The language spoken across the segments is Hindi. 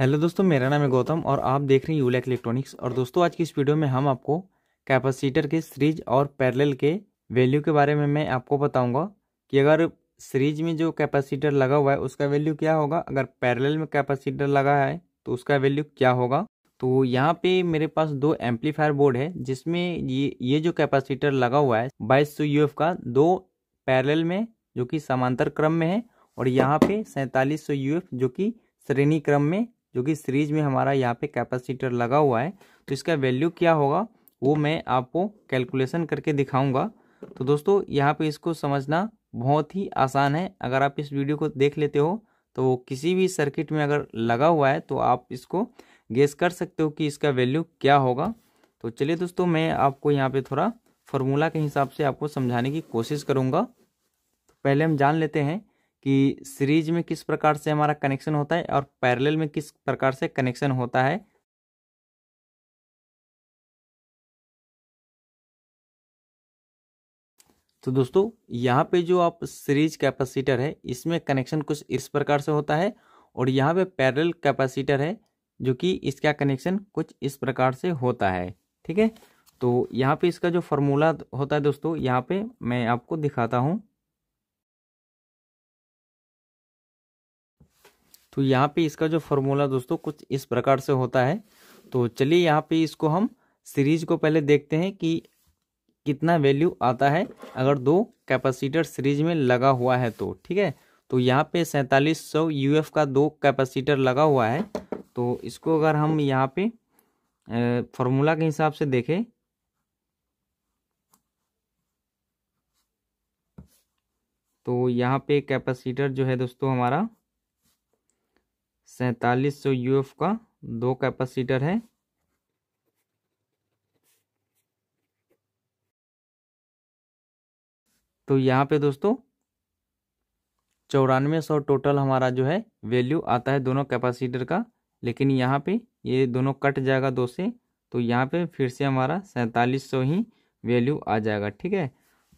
हेलो दोस्तों मेरा नाम है गौतम और आप देख रहे हैं यूलैक इलेक्ट्रॉनिक्स और दोस्तों आज की इस वीडियो में हम आपको कैपेसिटर के सीरीज और पैरेलल के वैल्यू के बारे में मैं आपको बताऊंगा कि अगर सीरीज में जो कैपेसिटर लगा हुआ है उसका वैल्यू क्या होगा अगर पैरेलल में कैपेसिटर लगा है तो उसका वैल्यू क्या होगा तो यहाँ पे मेरे पास दो एम्पलीफायर बोर्ड है जिसमें ये ये जो कैपेसिटर लगा हुआ है बाईस सौ का दो पैरेलल में जो कि समांतर क्रम में है और यहाँ पे सैंतालीस सौ जो कि श्रेणी क्रम में जो कि सीरीज में हमारा यहाँ पे कैपेसिटर लगा हुआ है तो इसका वैल्यू क्या होगा वो मैं आपको कैलकुलेशन करके दिखाऊंगा तो दोस्तों यहाँ पे इसको समझना बहुत ही आसान है अगर आप इस वीडियो को देख लेते हो तो किसी भी सर्किट में अगर लगा हुआ है तो आप इसको गेस कर सकते हो कि इसका वैल्यू क्या होगा तो चलिए दोस्तों मैं आपको यहाँ पर थोड़ा फॉर्मूला के हिसाब से आपको समझाने की कोशिश करूँगा तो पहले हम जान लेते हैं कि सीरीज में किस प्रकार से हमारा कनेक्शन होता है और पैरेलल में किस प्रकार से कनेक्शन होता है तो दोस्तों यहाँ पे जो आप सीरीज कैपेसिटर है इसमें कनेक्शन कुछ इस प्रकार से होता है और यहाँ पे पैरेलल कैपेसिटर है जो कि इसका कनेक्शन कुछ इस प्रकार से होता है ठीक है तो यहाँ पे इसका जो फॉर्मूला होता है दोस्तों यहाँ पे मैं आपको दिखाता हूँ तो यहाँ पे इसका जो फॉर्मूला दोस्तों कुछ इस प्रकार से होता है तो चलिए यहाँ पे इसको हम सीरीज को पहले देखते हैं कि कितना वैल्यू आता है अगर दो कैपेसिटर सीरीज में लगा हुआ है तो ठीक है तो यहाँ पे सैंतालीस सौ यू का दो कैपेसिटर लगा हुआ है तो इसको अगर हम यहाँ पे फॉर्मूला के हिसाब से देखें तो यहाँ पे कैपेसिटर जो है दोस्तों हमारा सैतालीस सौ यू एफ का दो कैपेसिटर है तो यहाँ पे दोस्तों चौरानवे सौ टोटल हमारा जो है वैल्यू आता है दोनों कैपेसिटर का लेकिन यहाँ पे ये दोनों कट जाएगा दो से तो यहाँ पे फिर से हमारा सैंतालीस सौ ही वैल्यू आ जाएगा ठीक है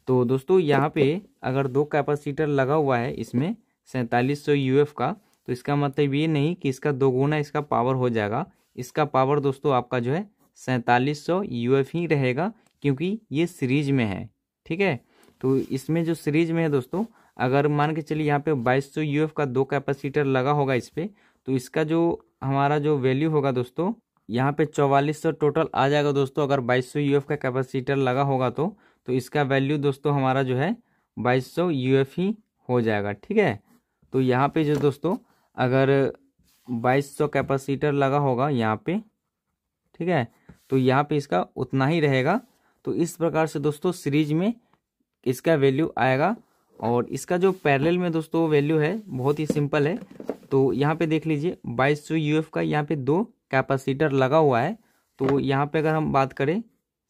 तो दोस्तों यहाँ पे अगर दो कैपेसिटर लगा हुआ है इसमें सैंतालीस सौ यू का तो इसका मतलब ये नहीं कि इसका दो गुना इसका पावर हो जाएगा इसका पावर दोस्तों आपका जो है सैंतालीस सौ ही रहेगा क्योंकि ये सीरीज में है ठीक है तो इसमें जो सीरीज में है दोस्तों अगर मान के चलिए यहाँ पे 2200 एफ़ का दो कैपेसिटर लगा होगा इस पर तो इसका जो हमारा जो वैल्यू होगा दोस्तों यहाँ पे 4400 टोटल आ जाएगा दोस्तों अगर 2200 एफ का कैपेसिटर लगा होगा तो तो इसका वैल्यू दोस्तों हमारा जो है 2200 एफ ही हो जाएगा ठीक है तो यहाँ पे जो दोस्तों अगर 2200 कैपेसिटर लगा होगा यहाँ पे ठीक है तो यहाँ पे इसका उतना ही रहेगा तो इस प्रकार से दोस्तों सीरीज में इसका वैल्यू आएगा और इसका जो पैरेलल में दोस्तों वैल्यू है बहुत ही सिंपल है तो यहाँ पे देख लीजिए 2200 यूएफ का यहाँ पे दो कैपेसिटर लगा हुआ है तो यहाँ पे अगर हम बात करें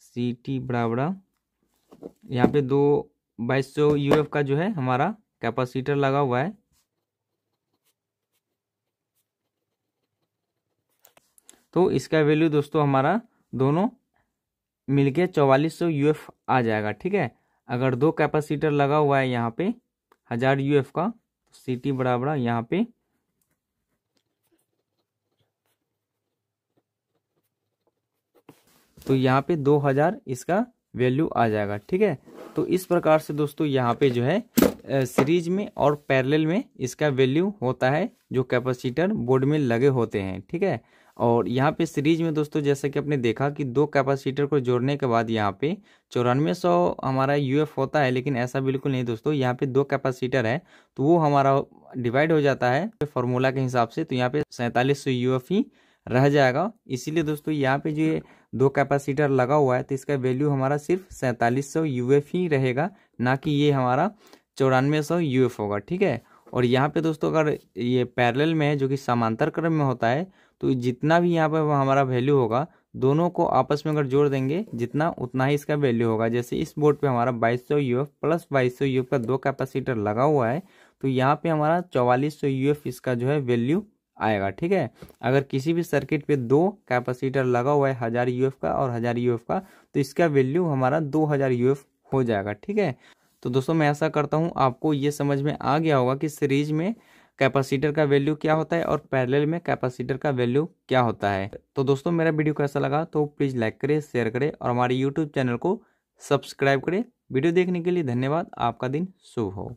सी टी बड़ा बड़ा यहाँ पे दो 2200 सौ का जो है हमारा कैपेसिटर लगा हुआ है तो इसका वैल्यू दोस्तों हमारा दोनों मिलके चौवालीस सौ आ जाएगा ठीक है अगर दो कैपेसिटर लगा हुआ है यहाँ पे हजार यू का सी टी बड़ा यहाँ पे तो यहाँ पे दो हजार इसका वैल्यू आ जाएगा ठीक है तो इस प्रकार से दोस्तों यहाँ पे जो है सीरीज में और पैरेलल में इसका वैल्यू होता है जो कैपेसिटर बोर्ड में लगे होते हैं ठीक है और यहाँ पे सीरीज में दोस्तों जैसा कि आपने देखा कि दो कैपेसिटर को जोड़ने के बाद यहाँ पे चौरानवे सौ हमारा यूएफ होता है लेकिन ऐसा बिल्कुल नहीं दोस्तों यहाँ पे दो कैपेसिटर है तो वो हमारा डिवाइड हो जाता है फॉर्मूला के हिसाब से तो यहाँ पे सैंतालीस सौ एफ ही रह जाएगा इसीलिए दोस्तों यहाँ पे जो दो कैपेसिटर लगा हुआ है तो इसका वैल्यू हमारा सिर्फ सैंतालीस सौ ही रहेगा ना कि ये हमारा चौरानवे सौ होगा ठीक है और यहाँ पे दोस्तों अगर ये पैरेलल में है जो कि समांतर क्रम में होता है तो जितना भी यहाँ पर हमारा वैल्यू होगा दोनों को आपस में अगर जोड़ देंगे जितना उतना ही इसका वैल्यू होगा जैसे इस बोर्ड पे हमारा 2200 सौ यू एफ प्लस बाईस सौ का दो कैपेसिटर लगा हुआ है तो यहाँ पे हमारा 4400 यू इसका जो है वैल्यू आएगा ठीक है अगर किसी भी सर्किट पे दो कैपेसिटर लगा हुआ है हज़ार यू का और हज़ार यू का तो इसका वैल्यू हमारा दो हज़ार हो जाएगा ठीक है तो दोस्तों मैं ऐसा करता हूँ आपको ये समझ में आ गया होगा कि सीरीज में कैपेसिटर का वैल्यू क्या होता है और पैरेलल में कैपेसिटर का वैल्यू क्या होता है तो दोस्तों मेरा वीडियो कैसा लगा तो प्लीज़ लाइक करें शेयर करें और हमारे यूट्यूब चैनल को सब्सक्राइब करें वीडियो देखने के लिए धन्यवाद आपका दिन शुभ हो